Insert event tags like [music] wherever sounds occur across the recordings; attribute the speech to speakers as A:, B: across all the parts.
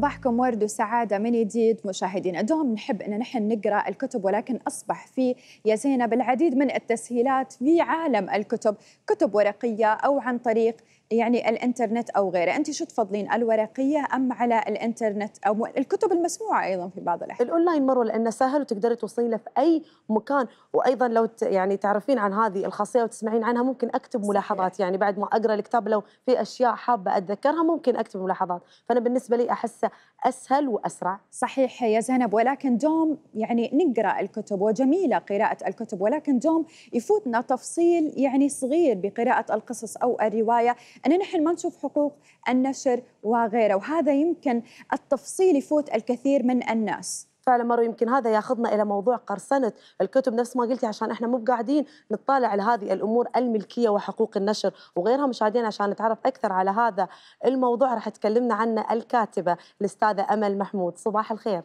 A: صباحكم ورد وسعادة من جديد مشاهدينا دوم نحب أن نحن نقرأ الكتب ولكن أصبح في يا زينب العديد من التسهيلات في عالم الكتب كتب ورقية أو عن طريق يعني الانترنت او غيره انت شو تفضلين الورقيه ام على الانترنت او الكتب المسموعه ايضا في بعض الاحيان الاونلاين مره لانه سهل
B: وتقدري له في اي مكان وايضا لو يعني تعرفين عن هذه الخاصيه وتسمعين عنها ممكن اكتب ملاحظات يعني بعد ما اقرا الكتاب لو في اشياء حابه اتذكرها ممكن اكتب ملاحظات
A: فانا بالنسبه لي احسه اسهل واسرع صحيح يا زينب ولكن دوم يعني نقرا الكتب وجميله قراءه الكتب ولكن دوم يفوتنا تفصيل يعني صغير بقراءه القصص او الروايه أن نحن ما نشوف حقوق النشر وغيره وهذا يمكن التفصيل يفوت الكثير من الناس فعلا مرة يمكن هذا
B: ياخذنا الى موضوع قرصنه الكتب نفس ما قلتي عشان احنا مو قاعدين نطالع على هذه الامور الملكيه وحقوق النشر وغيرها مشاهدينا عشان نتعرف اكثر على هذا الموضوع راح تكلمنا عنه الكاتبه الاستاذه امل محمود صباح الخير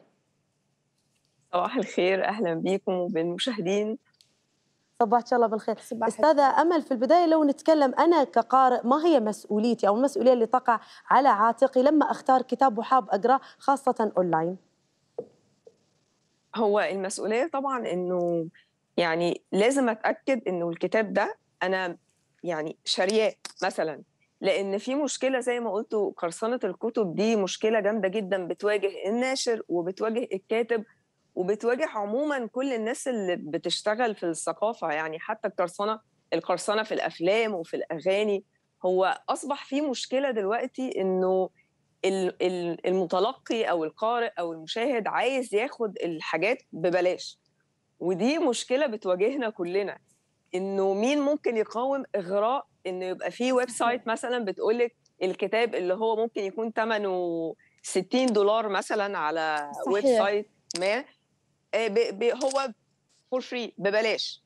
C: صباح الخير اهلا بكم وبالمشاهدين
B: صباحك الله بالخير صباح استاذه امل في البدايه لو نتكلم انا كقارئ ما هي مسؤوليتي او المسؤوليه اللي تقع على عاتقي لما اختار كتاب وحاب اقراه خاصه اونلاين
C: هو المسؤوليه طبعا انه يعني لازم اتاكد انه الكتاب ده انا يعني شارياه مثلا لان في مشكله زي ما قلتوا قرصنه الكتب دي مشكله جامده جدا بتواجه الناشر وبتواجه الكاتب وبتواجه عموما كل الناس اللي بتشتغل في الثقافه يعني حتى القرصنه القرصنه في الافلام وفي الاغاني هو اصبح في مشكله دلوقتي انه المتلقي او القارئ او المشاهد عايز ياخد الحاجات ببلاش ودي مشكله بتواجهنا كلنا انه مين ممكن يقاوم اغراء انه يبقى في ويب سايت مثلا بتقول لك الكتاب اللي هو ممكن يكون ثمنه 60 دولار مثلا على ويب سايت ما آه، هو فور فري ببلاش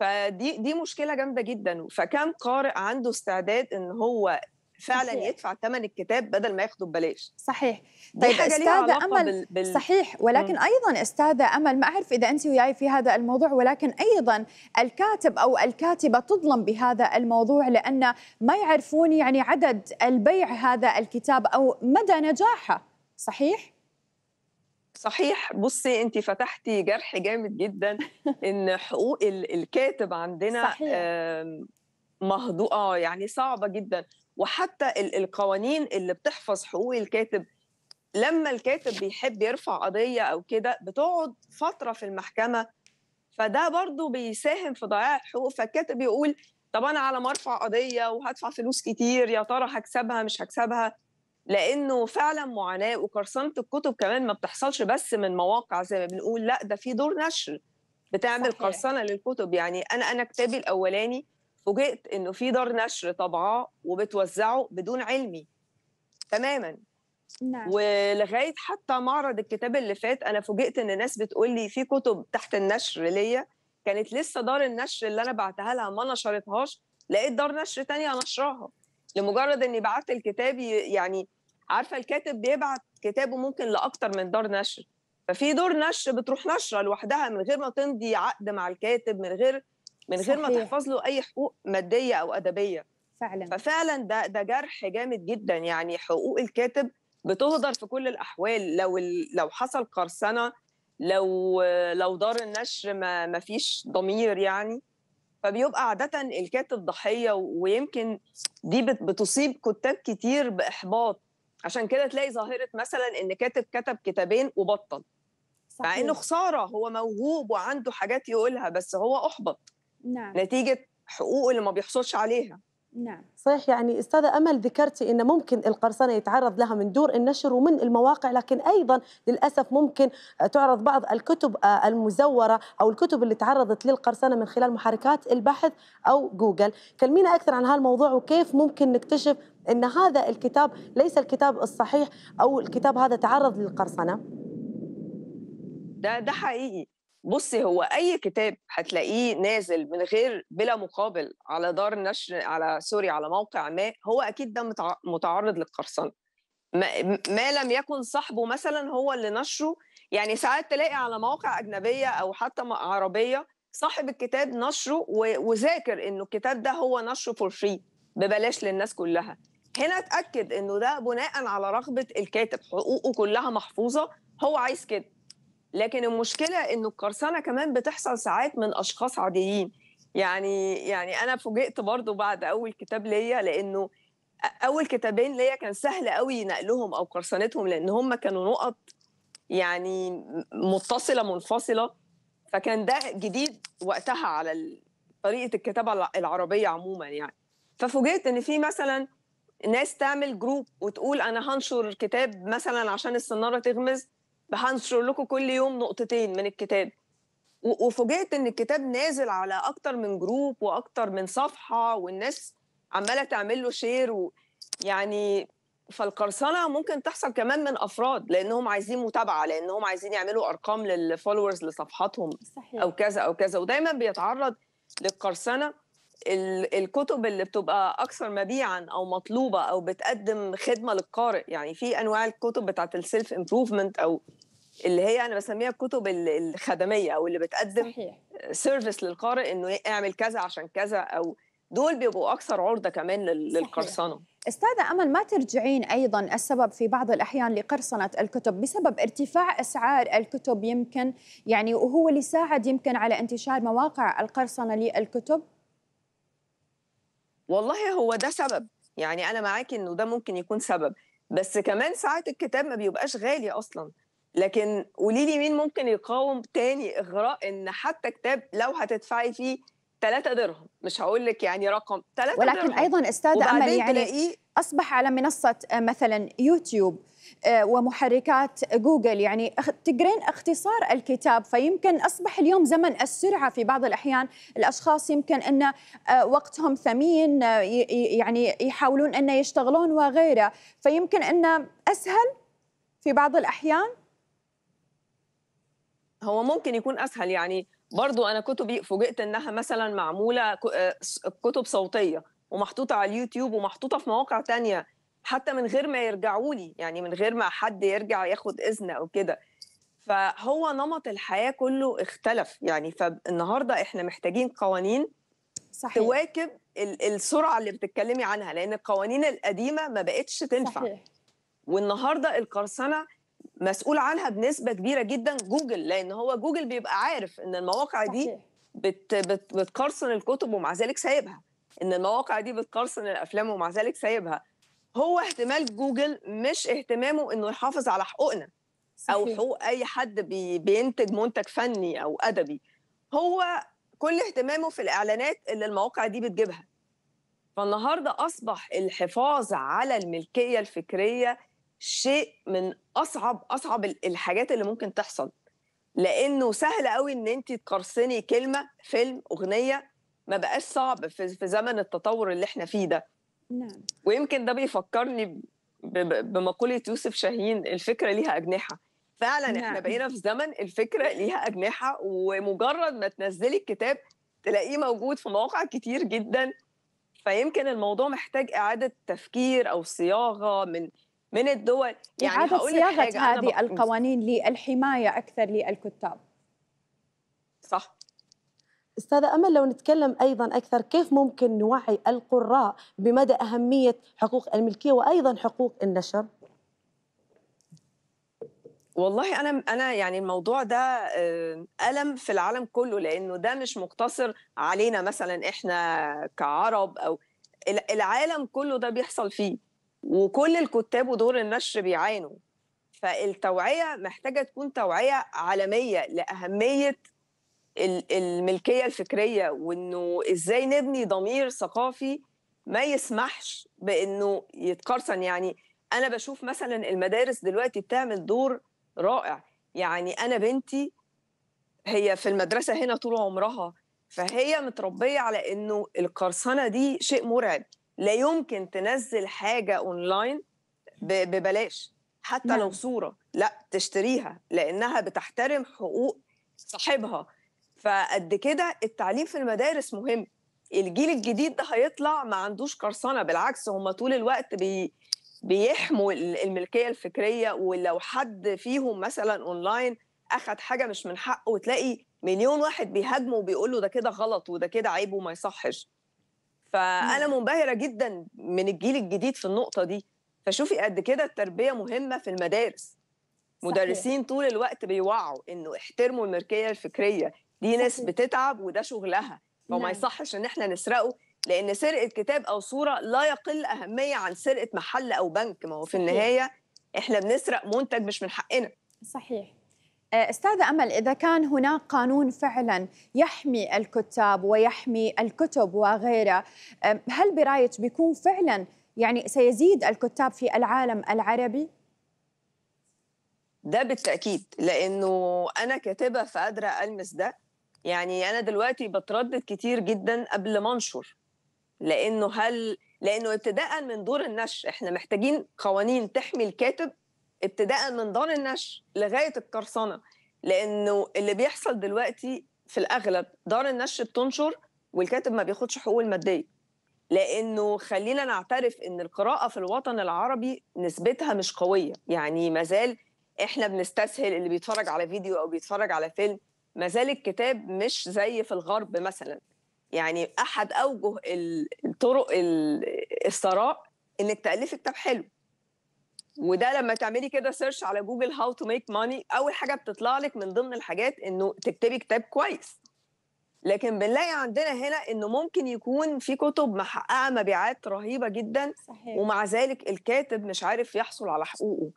C: فدي دي مشكله جامده جدا فكم قارئ عنده استعداد ان هو فعلا صحيح. يدفع ثمن الكتاب بدل ما ياخده ببلاش صحيح طيب استاذه امل بال... بال... صحيح ولكن م.
A: ايضا استاذه امل ما اعرف اذا انت وياي في هذا الموضوع ولكن ايضا الكاتب او الكاتبه تظلم بهذا الموضوع لان ما يعرفون يعني عدد البيع هذا الكتاب
C: او مدى نجاحه صحيح صحيح بصي انت فتحتي جرح جامد جدا [laughs] ان حقوق الكاتب عندنا صحيح. مهضوءه آه، يعني صعبه جدا وحتى القوانين اللي بتحفظ حقوق الكاتب لما الكاتب بيحب يرفع قضيه او كده بتقعد فتره في المحكمه فده برضو بيساهم في ضياع الحقوق فالكاتب يقول طب انا على ما ارفع قضيه وهدفع فلوس كتير يا ترى هكسبها مش هكسبها لانه فعلا معاناه وقرصنه الكتب كمان ما بتحصلش بس من مواقع زي ما بنقول لا ده في دور نشر بتعمل قرصنه للكتب يعني انا انا كتابي الاولاني فوجئت انه في دار نشر طبعاه وبتوزعه بدون علمي تماما نعم. ولغايه حتى معرض الكتاب اللي فات انا فوجئت ان الناس بتقول لي في كتب تحت النشر ليا كانت لسه دار النشر اللي انا بعتها لها ما نشرتهاش لقيت دار نشر تانية نشراها لمجرد اني بعت الكتاب يعني عارفه الكاتب بيبعت كتابه ممكن لاكتر من دار نشر ففي دور نشر بتروح نشره لوحدها من غير ما تمضي عقد مع الكاتب من غير من غير صحيح. ما تحفظ له اي حقوق ماديه او ادبيه فعلا ففعلا ده ده جرح جامد جدا يعني حقوق الكاتب بتهدر في كل الاحوال لو لو حصل قرصنه لو لو دار النشر ما ما فيش ضمير يعني فبيبقى عادة الكاتب ضحية ويمكن دي بتصيب كتاب كتير بإحباط عشان كده تلاقي ظاهره مثلا ان كاتب كتب كتابين وبطل صحيح. مع انه خساره هو موهوب وعنده حاجات يقولها بس هو احبط نعم. نتيجه حقوقه اللي ما بيحصلش عليها
B: نعم صحيح يعني استاذه امل ذكرتي ان ممكن القرصنه يتعرض لها من دور النشر ومن المواقع لكن ايضا للاسف ممكن تعرض بعض الكتب آه، المزوره او الكتب اللي تعرضت للقرصنه من خلال محركات البحث او جوجل كلمينا اكثر عن هالموضوع وكيف ممكن نكتشف ان هذا الكتاب ليس الكتاب الصحيح او الكتاب هذا تعرض للقرصنه
C: ده ده حقيقي بصي هو اي كتاب هتلاقيه نازل من غير بلا مقابل على دار النشر على سوري على موقع ما هو اكيد ده متعرض للقرصنه ما, ما لم يكن صاحبه مثلا هو اللي نشره يعني ساعات تلاقي على مواقع اجنبيه او حتى عربيه صاحب الكتاب نشره وذاكر انه الكتاب ده هو نشره فور فري ببلاش للناس كلها هنا اتاكد انه ده بناء على رغبه الكاتب حقوقه كلها محفوظه هو عايز كده لكن المشكله انه القرصنه كمان بتحصل ساعات من اشخاص عاديين يعني يعني انا فوجئت برضو بعد اول كتاب ليا لانه اول كتابين ليا كان سهل قوي نقلهم او قرصنتهم لان هم كانوا نقط يعني متصله منفصله فكان ده جديد وقتها على طريقه الكتابه العربيه عموما يعني ففوجئت ان في مثلا ناس تعمل جروب وتقول انا هنشر كتاب مثلا عشان السناره تغمز هنشر لكم كل يوم نقطتين من الكتاب وفوجئت ان الكتاب نازل على اكتر من جروب واكتر من صفحه والناس عماله تعمل له شير و... يعني فالقرصنه ممكن تحصل كمان من افراد لانهم عايزين متابعه لانهم عايزين يعملوا ارقام للفولورز لصفحاتهم صحيح. او كذا او كذا ودايما بيتعرض للقرصنه الكتب اللي بتبقى اكثر مبيعا او مطلوبه او بتقدم خدمه للقارئ يعني في انواع الكتب بتاعت السيلف امبروفمنت او اللي هي انا بسميها الكتب الخدميه او اللي بتقدم صحيح. سيرفيس للقارئ انه اعمل كذا عشان كذا او دول بيبقوا اكثر عرضه كمان للقرصنه استاذة أمل ما ترجعين أيضا السبب
A: في بعض الأحيان لقرصنة الكتب بسبب ارتفاع أسعار الكتب يمكن يعني وهو اللي ساعد يمكن على انتشار مواقع القرصنة للكتب
C: والله هو ده سبب يعني انا معاك انه ده ممكن يكون سبب بس كمان ساعات الكتاب ما بيبقاش غالي اصلا لكن قولي لي مين ممكن يقاوم تاني اغراء ان حتى كتاب لو هتدفعي فيه 3 درهم مش هقول لك يعني رقم 3 ولكن درهم. ايضا استاذه امل يعني
A: اصبح على منصه آه، مثلا يوتيوب آه، ومحركات جوجل يعني تقرين اختصار الكتاب فيمكن أصبح اليوم زمن السرعة في بعض الأحيان الأشخاص يمكن أن آه، وقتهم ثمين آه، يعني يحاولون أن يشتغلون وغيره فيمكن أن
C: أسهل في بعض الأحيان هو ممكن يكون أسهل يعني برضو أنا كتبي فوجئت إنها مثلا معمولة كتب صوتية ومحطوطة على اليوتيوب ومحطوطة في مواقع تانية حتى من غير ما يرجعوا لي يعني من غير ما حد يرجع ياخد اذن او كده فهو نمط الحياه كله اختلف يعني فالنهارده احنا محتاجين قوانين صحيح. تواكب السرعه اللي بتتكلمي عنها لان القوانين القديمه ما بقتش تنفع صحيح. والنهارده القرصنه مسؤول عنها بنسبه كبيره جدا جوجل لان هو جوجل بيبقى عارف ان المواقع صحيح. دي بت بت بتقرصن الكتب ومع ذلك سايبها ان المواقع دي بتقرصن الافلام ومع ذلك سايبها هو اهتمام جوجل مش اهتمامه انه يحافظ على حقوقنا صحيح. او حقوق اي حد بي بينتج منتج فني او ادبي هو كل اهتمامه في الاعلانات اللي المواقع دي بتجيبها فالنهارده اصبح الحفاظ على الملكيه الفكريه شيء من اصعب اصعب الحاجات اللي ممكن تحصل لانه سهل قوي ان انت تقرصني كلمه فيلم اغنيه ما بقاش صعب في زمن التطور اللي احنا فيه ده نعم ويمكن ده بيفكرني بمقولة يوسف شاهين الفكرة ليها أجنحة
A: فعلا نعم. احنا بقينا في
C: زمن الفكرة ليها أجنحة ومجرد ما تنزلي الكتاب تلاقيه موجود في مواقع كتير جدا فيمكن الموضوع محتاج إعادة تفكير أو صياغة من من الدول يعني إعادة صياغة هذه القوانين
A: للحماية أكثر للكتاب
B: صح استاذة أمل لو نتكلم أيضا أكثر كيف ممكن نوعي القراء بمدى أهمية حقوق الملكية وأيضا حقوق النشر؟
C: والله انا انا يعني الموضوع ده آه، الم في العالم كله لانه ده مش مقتصر علينا مثلا احنا كعرب او العالم كله ده بيحصل فيه وكل الكتاب ودور النشر بيعانوا فالتوعيه محتاجه تكون توعيه عالميه لاهميه الملكيه الفكريه وانه ازاي نبني ضمير ثقافي ما يسمحش بانه يتقرصن يعني انا بشوف مثلا المدارس دلوقتي بتعمل دور رائع يعني انا بنتي هي في المدرسه هنا طول عمرها فهي متربيه على انه القرصنه دي شيء مرعب لا يمكن تنزل حاجه اونلاين ببلاش حتى لو نعم. صوره لا تشتريها لانها بتحترم حقوق صاحبها فقد كده التعليم في المدارس مهم الجيل الجديد ده هيطلع ما عندوش قرصنه بالعكس هم طول الوقت بي بيحموا الملكيه الفكريه ولو حد فيهم مثلا اونلاين اخد حاجه مش من حقه وتلاقي مليون واحد بيهاجمه وبيقول له ده كده غلط وده كده عيب وما يصحش فانا منبهره جدا من الجيل الجديد في النقطه دي فشوفي قد كده التربيه مهمه في المدارس مدرسين طول الوقت بيوعوا انه احترموا الملكيه الفكريه دي ناس بتتعب وده شغلها فما نعم. يصحش ان احنا نسرقه لان سرقه كتاب او صوره لا يقل اهميه عن سرقه محل او بنك ما هو في النهايه احنا بنسرق منتج مش من حقنا صحيح
A: آه، استاذة أمل إذا كان هناك قانون فعلا يحمي الكتاب ويحمي الكتب وغيرها آه، هل برايك بيكون فعلا يعني سيزيد الكتاب في العالم العربي؟
C: ده بالتأكيد لأنه أنا كاتبة فقادرة ألمس ده يعني انا دلوقتي بتردد كتير جدا قبل ما انشر لانه هل لانه ابتداء من دور النشر احنا محتاجين قوانين تحمي الكاتب ابتداء من دار النشر لغايه القرصنه لانه اللي بيحصل دلوقتي في الاغلب دار النشر بتنشر والكاتب ما بياخدش حقوقه الماديه لانه خلينا نعترف ان القراءه في الوطن العربي نسبتها مش قويه يعني مازال احنا بنستسهل اللي بيتفرج على فيديو او بيتفرج على فيلم ما زال الكتاب مش زي في الغرب مثلا يعني احد اوجه الطرق الثراء انك تالفي كتاب حلو وده لما تعملي كده سيرش على جوجل هاو تو ميك ماني اول حاجه بتطلع لك من ضمن الحاجات انه تكتبي كتاب كويس لكن بنلاقي عندنا هنا انه ممكن يكون في كتب محققه مبيعات رهيبه جدا صحيح. ومع ذلك الكاتب مش عارف يحصل على حقوقه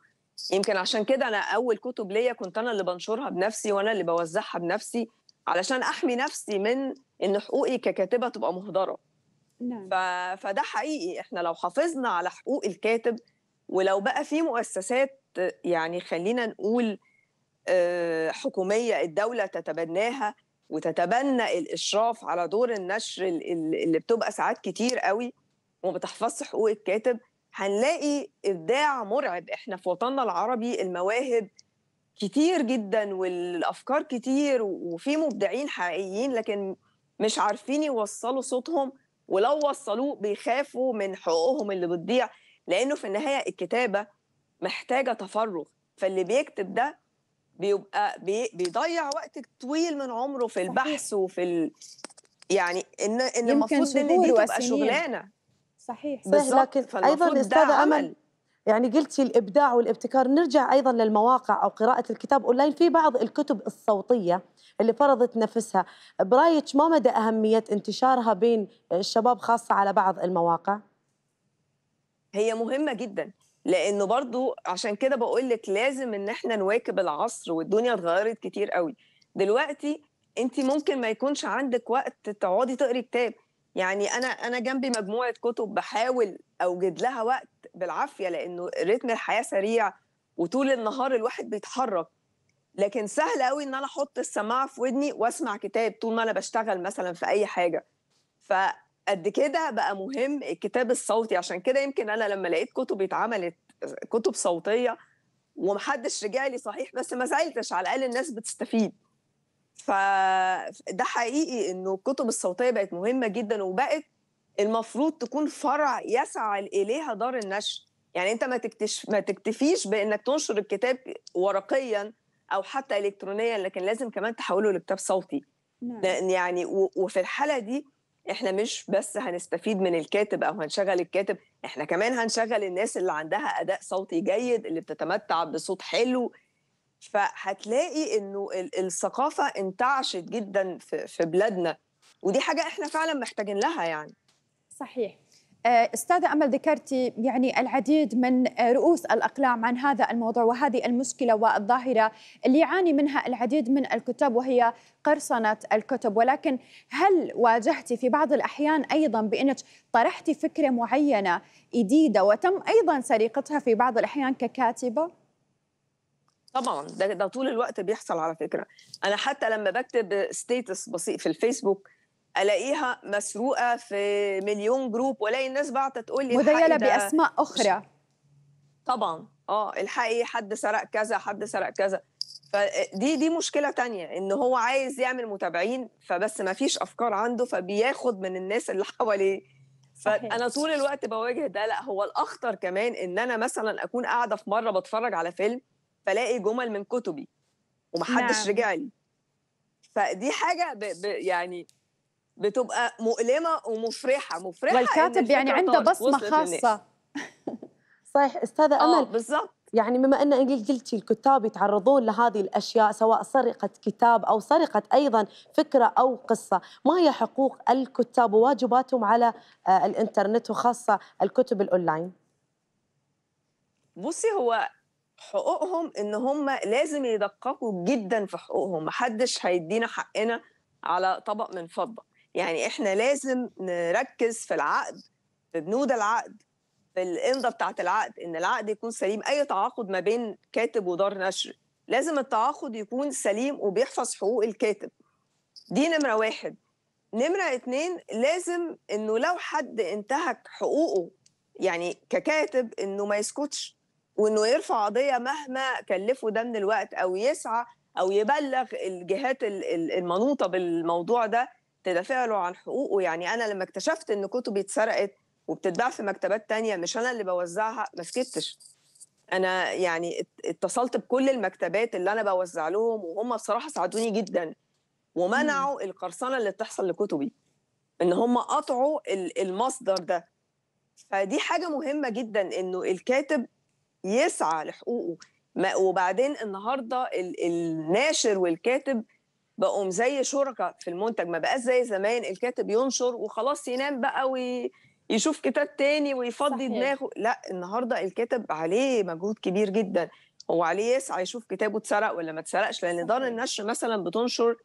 C: يمكن عشان كده انا اول كتب ليا كنت انا اللي بنشرها بنفسي وانا اللي بوزعها بنفسي علشان احمي نفسي من ان حقوقي ككاتبه تبقى مهدره نعم. فده حقيقي احنا لو حافظنا على حقوق الكاتب ولو بقى في مؤسسات يعني خلينا نقول آه، حكوميه الدوله تتبناها وتتبنى الاشراف على دور النشر اللي بتبقى ساعات كتير قوي وما بتحفظش حقوق الكاتب هنلاقي ابداع مرعب احنا في وطننا العربي المواهب كتير جدا والافكار كتير وفي مبدعين حقيقيين لكن مش عارفين يوصلوا صوتهم ولو وصلوه بيخافوا من حقوقهم اللي بتضيع لانه في النهايه الكتابه محتاجه تفرغ فاللي بيكتب ده بيبقى بي بيضيع وقت طويل من عمره في البحث وفي ال... يعني ان ان المفروض ان دي تبقى شغلانه صحيح صحيح لكن ايضا استاذه امل
B: يعني قلتي الابداع والابتكار نرجع ايضا للمواقع او قراءه الكتاب اونلاين في بعض الكتب الصوتيه اللي فرضت نفسها برايك ما مدى اهميه انتشارها بين الشباب خاصه على بعض المواقع
C: هي مهمه جدا لانه برضو عشان كده بقول لك لازم ان احنا نواكب العصر والدنيا اتغيرت كتير قوي دلوقتي انت ممكن ما يكونش عندك وقت تقعدي تقري كتاب يعني انا انا جنبي مجموعه كتب بحاول اوجد لها وقت بالعافيه لانه رتم الحياه سريع وطول النهار الواحد بيتحرك لكن سهل قوي ان انا احط السماعه في ودني واسمع كتاب طول ما انا بشتغل مثلا في اي حاجه فقد كده بقى مهم الكتاب الصوتي عشان كده يمكن انا لما لقيت كتب اتعملت كتب صوتيه ومحدش رجع لي صحيح بس ما زعلتش على الاقل الناس بتستفيد فده حقيقي انه الكتب الصوتيه بقت مهمه جدا وبقت المفروض تكون فرع يسعى اليها دار النشر يعني انت ما تكتش ما تكتفيش بانك تنشر الكتاب ورقيا او حتى الكترونيا لكن لازم كمان تحوله لكتاب صوتي نعم. يعني وفي الحاله دي احنا مش بس هنستفيد من الكاتب او هنشغل الكاتب احنا كمان هنشغل الناس اللي عندها اداء صوتي جيد اللي بتتمتع بصوت حلو فهتلاقي انه الثقافه انتعشت جدا في بلادنا ودي حاجه احنا فعلا محتاجين لها يعني صحيح
A: آه، استاذة أمل ذكرتي يعني العديد من آه، رؤوس الأقلام عن هذا الموضوع وهذه المشكلة والظاهرة اللي يعاني منها العديد من الكتاب وهي قرصنة الكتب ولكن هل واجهتي في بعض الأحيان أيضا بأنك طرحتي فكرة معينة جديدة وتم أيضا سرقتها في بعض الأحيان ككاتبة؟
C: طبعا ده, ده طول الوقت بيحصل على فكره انا حتى لما بكتب ستيتس بسيط في الفيسبوك الاقيها مسروقه في مليون جروب والاقي الناس بعتت تقول لي مذيله باسماء اخرى طبعا اه الحقي حد سرق كذا حد سرق كذا فدي دي مشكله تانية ان هو عايز يعمل متابعين فبس ما فيش افكار عنده فبياخد من الناس اللي حواليه فانا طول الوقت بواجه ده لا هو الاخطر كمان ان انا مثلا اكون قاعده في مره بتفرج على فيلم فلاقي جمل من كتبي ومحدش نعم. رجع لي فدي حاجه ب... ب... يعني بتبقى مؤلمه ومفرحه مفرحه والكاتب يعني عنده بصمه خاصه
B: صحيح استاذه آه، امل آه بالظبط يعني بما ان قلتي الكتاب يتعرضون لهذه الاشياء سواء سرقه كتاب او سرقه ايضا فكره او قصه، ما هي حقوق الكتاب وواجباتهم على آه، الانترنت وخاصه الكتب الاونلاين؟
C: بصي هو حقوقهم ان هم لازم يدققوا جدا في حقوقهم محدش هيدينا حقنا على طبق من فضه يعني احنا لازم نركز في العقد في بنود العقد في الامضه بتاعه العقد ان العقد يكون سليم اي تعاقد ما بين كاتب ودار نشر لازم التعاقد يكون سليم وبيحفظ حقوق الكاتب دي نمره واحد نمره اتنين لازم انه لو حد انتهك حقوقه يعني ككاتب انه ما يسكتش وانه يرفع قضيه مهما كلفه ده من الوقت او يسعى او يبلغ الجهات المنوطه بالموضوع ده تدافع له عن حقوقه يعني انا لما اكتشفت ان كتبي اتسرقت وبتتباع في مكتبات تانية مش انا اللي بوزعها ما سكتش انا يعني اتصلت بكل المكتبات اللي انا بوزع لهم وهم بصراحه ساعدوني جدا ومنعوا القرصنه اللي بتحصل لكتبي ان هم قطعوا المصدر ده فدي حاجه مهمه جدا انه الكاتب يسعى لحقوقه وبعدين النهارده الناشر والكاتب بقوا زي شركاء في المنتج ما بقاش زي زمان الكاتب ينشر وخلاص ينام بقى ويشوف كتاب تاني ويفضي دماغه لا النهارده الكاتب عليه مجهود كبير جدا هو عليه يسعى يشوف كتابه اتسرق ولا ما اتسرقش لان دار النشر مثلا بتنشر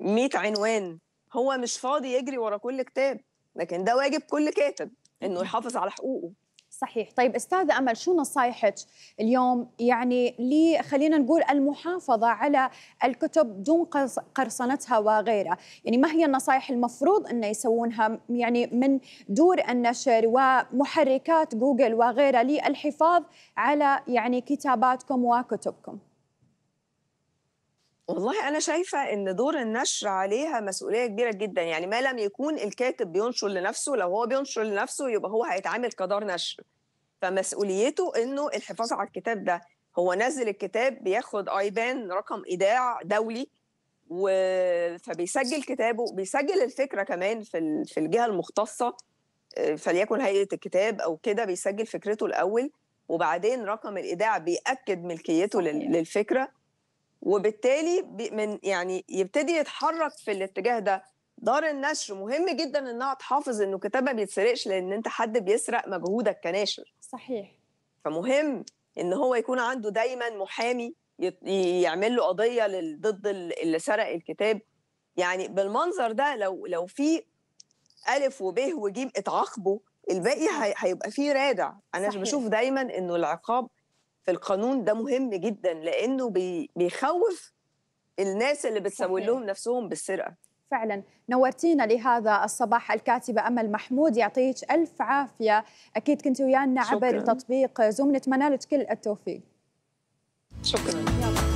C: 100 عنوان هو مش فاضي يجري ورا كل كتاب لكن ده واجب كل كاتب انه يحافظ على حقوقه صحيح طيب استاذة أمل شو نصايحك
A: اليوم يعني لي خلينا نقول المحافظة على الكتب دون قرصنتها وغيرها يعني ما هي النصايح المفروض أن يسوونها يعني من دور النشر ومحركات جوجل وغيرها للحفاظ على يعني كتاباتكم وكتبكم
C: والله أنا شايفة إن دور النشر عليها مسؤولية كبيرة جدا يعني ما لم يكون الكاتب بينشر لنفسه لو هو بينشر لنفسه يبقى هو هيتعامل كدار نشر فمسؤوليته إنه الحفاظ على الكتاب ده هو نزل الكتاب بياخد ايبان رقم ايداع دولي و... فبيسجل كتابه بيسجل الفكره كمان في في الجهه المختصه آه، فليكن هيئه الكتاب او كده بيسجل فكرته الاول وبعدين رقم الايداع بياكد ملكيته للفكره وبالتالي من يعني يبتدي يتحرك في الاتجاه ده دار النشر مهم جدا انها تحافظ انه كتابها ما بيتسرقش لان انت حد بيسرق مجهودك كناشر صحيح فمهم ان هو يكون عنده دايما محامي يعمل له قضيه ضد اللي سرق الكتاب يعني بالمنظر ده لو لو في الف وب وجيم اتعاقبوا الباقي هيبقى فيه رادع انا صحيح. بشوف دايما انه العقاب في القانون ده مهم جدا لانه بيخوف الناس اللي بتسوي لهم نفسهم بالسرقه
A: فعلا نورتينا لهذا الصباح الكاتبة أمل محمود يعطيك ألف عافية أكيد كنت ويانا عبر تطبيق زوم نتمنى لك كل التوفيق شكرا يلا.